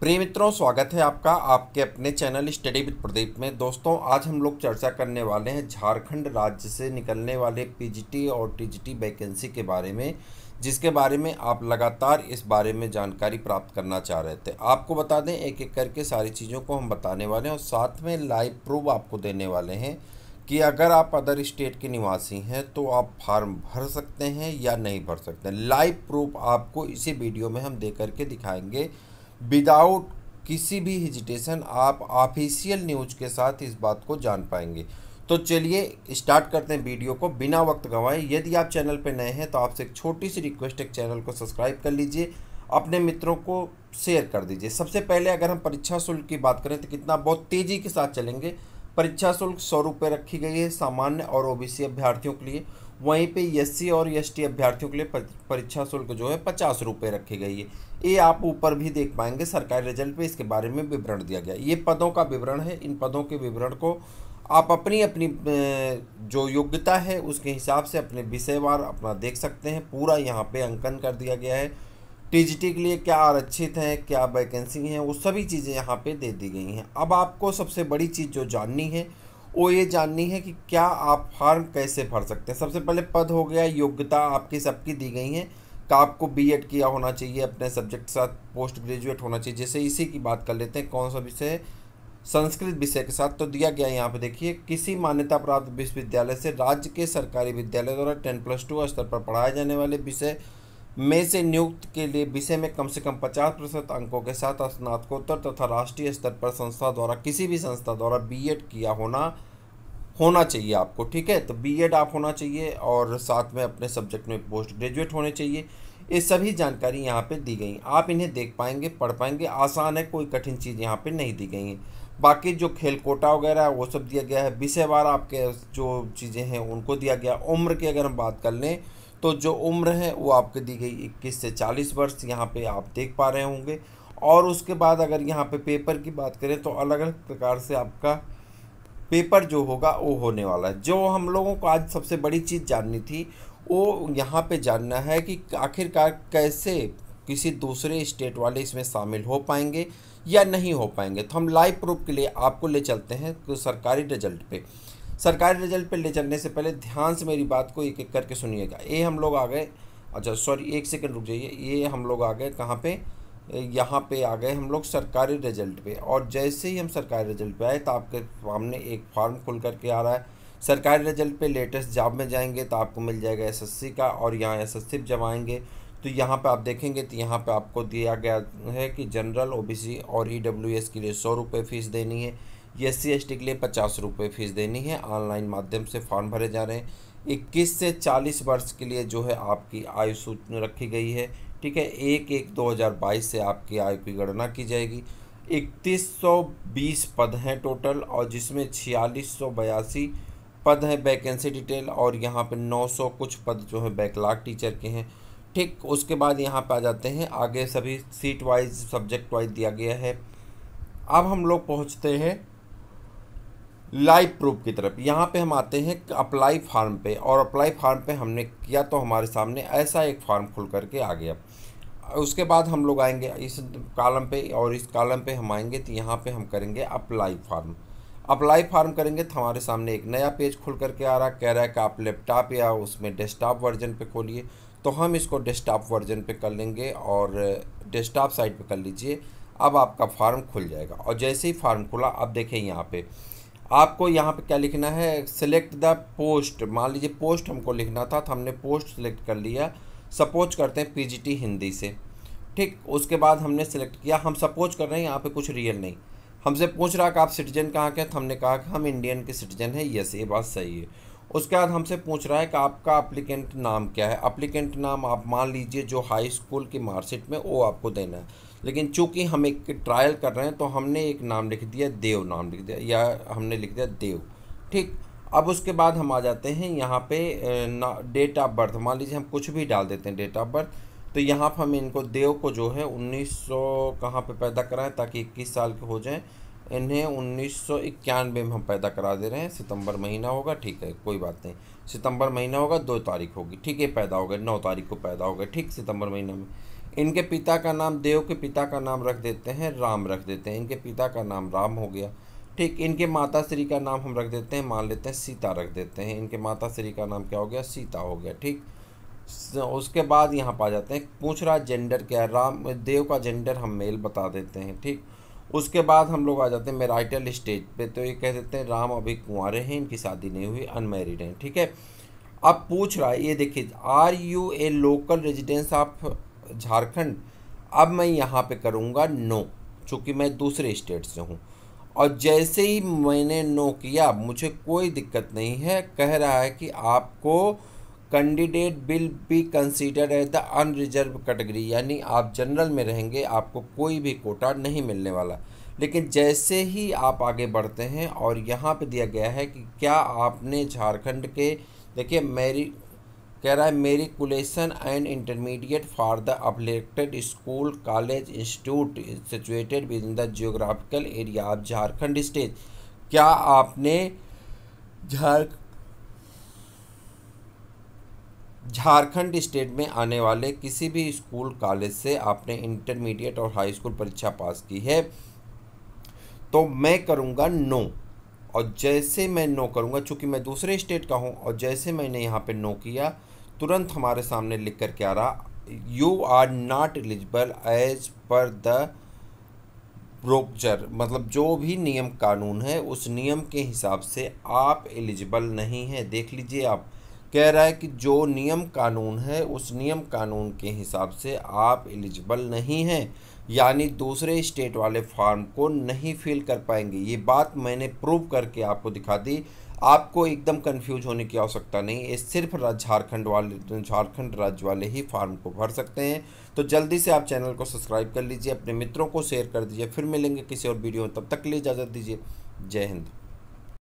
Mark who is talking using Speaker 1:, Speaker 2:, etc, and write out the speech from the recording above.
Speaker 1: प्रिय मित्रों स्वागत है आपका आपके अपने चैनल स्टडी विद प्रदीप में दोस्तों आज हम लोग चर्चा करने वाले हैं झारखंड राज्य से निकलने वाले पीजीटी और टीजीटी वैकेंसी के बारे में जिसके बारे में आप लगातार इस बारे में जानकारी प्राप्त करना चाह रहे थे आपको बता दें एक एक करके सारी चीज़ों को हम बताने वाले हैं और साथ में लाइव प्रूफ आपको देने वाले हैं कि अगर आप अदर स्टेट के निवासी हैं तो आप फार्म भर सकते हैं या नहीं भर सकते लाइव प्रूफ आपको इसी वीडियो में हम दे करके दिखाएंगे विदाउट किसी भी हिजिटेशन आप ऑफिशियल न्यूज के साथ इस बात को जान पाएंगे तो चलिए स्टार्ट करते हैं वीडियो को बिना वक्त गंवाए यदि आप चैनल पर नए हैं तो आपसे एक छोटी सी रिक्वेस्ट है चैनल को सब्सक्राइब कर लीजिए अपने मित्रों को शेयर कर दीजिए सबसे पहले अगर हम परीक्षा शुल्क की बात करें तो कितना बहुत तेज़ी के साथ चलेंगे परीक्षा शुल्क सौ रुपये रखी गई है सामान्य और ओबीसी अभ्यर्थियों के लिए वहीं पे एससी और एसटी अभ्यर्थियों के लिए परीक्षा शुल्क जो है पचास रुपये रखी गई है ये आप ऊपर भी देख पाएंगे सरकारी रिजल्ट पे इसके बारे में विवरण दिया गया ये पदों का विवरण है इन पदों के विवरण को आप अपनी अपनी जो योग्यता है उसके हिसाब से अपने विषयवार अपना देख सकते हैं पूरा यहाँ पर अंकन कर दिया गया है टीजीटी के लिए क्या आरक्षित है क्या वैकेंसी हैं वो सभी चीज़ें यहाँ पे दे दी गई हैं अब आपको सबसे बड़ी चीज़ जो जाननी है वो ये जाननी है कि क्या आप फार्म कैसे भर सकते हैं सबसे पहले पद हो गया योग्यता आपकी सबकी दी गई हैं का आपको बी किया होना चाहिए अपने सब्जेक्ट के साथ पोस्ट ग्रेजुएट होना चाहिए जैसे इसी की बात कर लेते हैं कौन सा विषय संस्कृत विषय के साथ तो दिया गया यहाँ पे देखिए किसी मान्यता प्राप्त विश्वविद्यालय से राज्य के सरकारी विद्यालय द्वारा टेन प्लस टू स्तर पर पढ़ाए जाने वाले विषय में से नियुक्त के लिए विषय में कम से कम 50 प्रतिशत अंकों के साथ स्नातकोत्तर तथा राष्ट्रीय स्तर पर संस्था द्वारा किसी भी संस्था द्वारा बीएड किया होना होना चाहिए आपको ठीक है तो बीएड आप होना चाहिए और साथ में अपने सब्जेक्ट में पोस्ट ग्रेजुएट होने चाहिए ये सभी जानकारी यहाँ पे दी गई आप इन्हें देख पाएंगे पढ़ पाएंगे आसान है कोई कठिन चीज़ यहाँ पे नहीं दी गई है बाकी जो खेल कोटा वगैरह है वो सब दिया गया है विषयवार आपके जो चीज़ें हैं उनको दिया गया उम्र की अगर हम बात कर लें तो जो उम्र है वो आपके दी गई इक्कीस से चालीस वर्ष यहाँ पे आप देख पा रहे होंगे और उसके बाद अगर यहाँ पे पेपर की बात करें तो अलग अलग प्रकार से आपका पेपर जो होगा वो होने वाला है जो हम लोगों को आज सबसे बड़ी चीज़ जाननी थी वो यहाँ पे जानना है कि आखिरकार कैसे किसी दूसरे स्टेट वाले इसमें शामिल हो पाएंगे या नहीं हो पाएंगे तो हम लाइव प्रूफ के लिए आपको ले चलते हैं तो सरकारी रिजल्ट पे सरकारी रिजल्ट पर ले चलने से पहले ध्यान से मेरी बात को एक एक करके सुनिएगा ये हम लोग आ गए अच्छा सॉरी एक सेकंड रुक जाइए ये हम लोग आ गए कहाँ पे यहाँ पे आ गए हम लोग सरकारी रिजल्ट पे और जैसे ही हम सरकारी रिजल्ट पे आए तो आपके सामने एक फॉर्म खुल करके आ रहा है सरकारी रिजल्ट पे लेटेस्ट जॉब में जाएंगे तो आपको मिल जाएगा एसएससी का और यहाँ एस एस जमाएँगे तो यहाँ पे आप देखेंगे तो यहाँ पे आपको दिया गया है कि जनरल ओबीसी और ईडब्ल्यूएस के लिए सौ रुपये फ़ीस देनी है एस सी एस टी के लिए पचास रुपये फीस देनी है ऑनलाइन माध्यम से फॉर्म भरे जा रहे हैं इक्कीस से चालीस वर्ष के लिए जो है आपकी आयु सूचना रखी गई है ठीक है एक एक दो हज़ार बाईस से आपकी आयु की गणना की जाएगी 3120 सौ बीस पद हैं टोटल और जिसमें छियालीस सौ बयासी पद हैं वैकेंसी डिटेल और यहाँ पे 900 कुछ पद जो है बैकलाग टीचर के हैं ठीक उसके बाद यहाँ पे आ जाते हैं आगे सभी सीट वाइज सब्जेक्ट वाइज दिया गया है अब हम लोग पहुँचते हैं लाइव प्रूफ की तरफ यहाँ पे हम आते हैं अप्लाई फार्म पे और अप्लाई फार्म पे हमने किया तो हमारे सामने ऐसा एक फार्म खुल करके आ गया उसके बाद हम लोग आएंगे इस कॉलम पे और इस कॉलम पे हम आएंगे तो यहाँ पे हम करेंगे अप्लाई फार्म अप्लाई फार्म करेंगे तो हमारे सामने एक नया पेज खुल करके आ रहा कह रहा है कि आप लैपटॉप या उसमें डेस्कटॉप वर्जन पर खोलिए तो हम इसको डेस्कटॉप वर्जन पर कर लेंगे और डेस्कटॉप साइट पर कर लीजिए अब आपका फार्म खुल जाएगा और जैसे ही फार्म खुला अब देखें यहाँ पर आपको यहाँ पे क्या लिखना है सिलेक्ट द पोस्ट मान लीजिए पोस्ट हमको लिखना था तो हमने पोस्ट सिलेक्ट कर लिया सपोज करते हैं पी हिंदी से ठीक उसके बाद हमने सेलेक्ट किया हम सपोज कर रहे हैं यहाँ पे कुछ रियल नहीं हमसे पूछ रहा कि आप सिटीजन कहाँ के हैं तो हमने कहा कि हम इंडियन के सिटीजन हैं यस ये बात सही है उसके बाद हमसे पूछ रहा है कि आपका अप्लीकेंट नाम क्या है अप्लीकेंट नाम आप मान लीजिए जो हाई स्कूल की मार्कशीट में वो आपको देना है लेकिन चूंकि हम एक ट्रायल कर रहे हैं तो हमने एक नाम लिख दिया देव नाम लिख दिया या हमने लिख दिया देव ठीक अब उसके बाद हम आ जाते हैं यहाँ पे डेट ऑफ बर्थ मान लीजिए हम कुछ भी डाल देते हैं डेट ऑफ बर्थ तो यहाँ पर हम इनको देव को जो है उन्नीस सौ कहाँ पर पैदा कराएं ताकि इक्कीस साल के हो जाएँ इन्हें उन्नीस में हम पैदा करा दे रहे हैं सितंबर महीना होगा ठीक है कोई बात नहीं सितंबर महीना होगा दो तारीख होगी ठीक है पैदा हो गए नौ तारीख को पैदा हो गए ठीक सितंबर महीना में इनके पिता का नाम देव के पिता का नाम रख देते हैं राम रख देते हैं इनके पिता का नाम राम हो गया ठीक इनके माता श्री का नाम हम रख देते हैं मान लेते हैं सीता रख देते हैं इनके माता श्री का नाम क्या हो गया सीता हो गया ठीक उसके बाद यहाँ पा जाते हैं पूछ रहा जेंडर क्या है राम देव का जेंडर हम मेल बता देते हैं ठीक उसके बाद हम लोग आ जाते हैं मेराइटल स्टेज पे तो ये कह देते हैं राम अभी कुंवारे हैं इनकी शादी नहीं हुई अनमेरिड हैं ठीक है अब पूछ रहा है ये देखिए are you a local residence of Jharkhand अब मैं यहाँ पे करूँगा नो चूँकि मैं दूसरे स्टेट से हूँ और जैसे ही मैंने नो किया मुझे कोई दिक्कत नहीं है कह रहा है कि आपको candidate will be consider as the unreserve category यानी आप जनरल में रहेंगे आपको कोई भी कोटा नहीं मिलने वाला लेकिन जैसे ही आप आगे बढ़ते हैं और यहाँ पे दिया गया है कि क्या आपने झारखंड के देखिए मेरी कह रहा है matriculation and intermediate for the अपलेक्टेड school college institute situated within the geographical area of Jharkhand state क्या आपने झारखंड झारखंड स्टेट में आने वाले किसी भी स्कूल कॉलेज से आपने इंटरमीडिएट और हाई स्कूल परीक्षा पास की है तो मैं करूँगा नो और जैसे मैं नो करूँगा चूँकि मैं दूसरे स्टेट का हूँ और जैसे मैंने यहाँ पे नो किया तुरंत हमारे सामने लिख कर के आ रहा you are not eligible as per the brochure मतलब जो भी नियम कानून है उस नियम के हिसाब से आप एलिजिबल नहीं हैं देख लीजिए आप कह रहा है कि जो नियम कानून है उस नियम कानून के हिसाब से आप एलिजिबल नहीं हैं यानी दूसरे स्टेट वाले फॉर्म को नहीं फिल कर पाएंगे ये बात मैंने प्रूव करके आपको दिखा दी आपको एकदम कंफ्यूज होने की आवश्यकता नहीं है सिर्फ झारखंड वाले झारखंड राज्य वाले ही फॉर्म को भर सकते हैं तो जल्दी से आप चैनल को सब्सक्राइब कर लीजिए अपने मित्रों को शेयर कर दीजिए फिर मिलेंगे किसी और वीडियो में तब तक के लिए इजाज़त दीजिए जय हिंद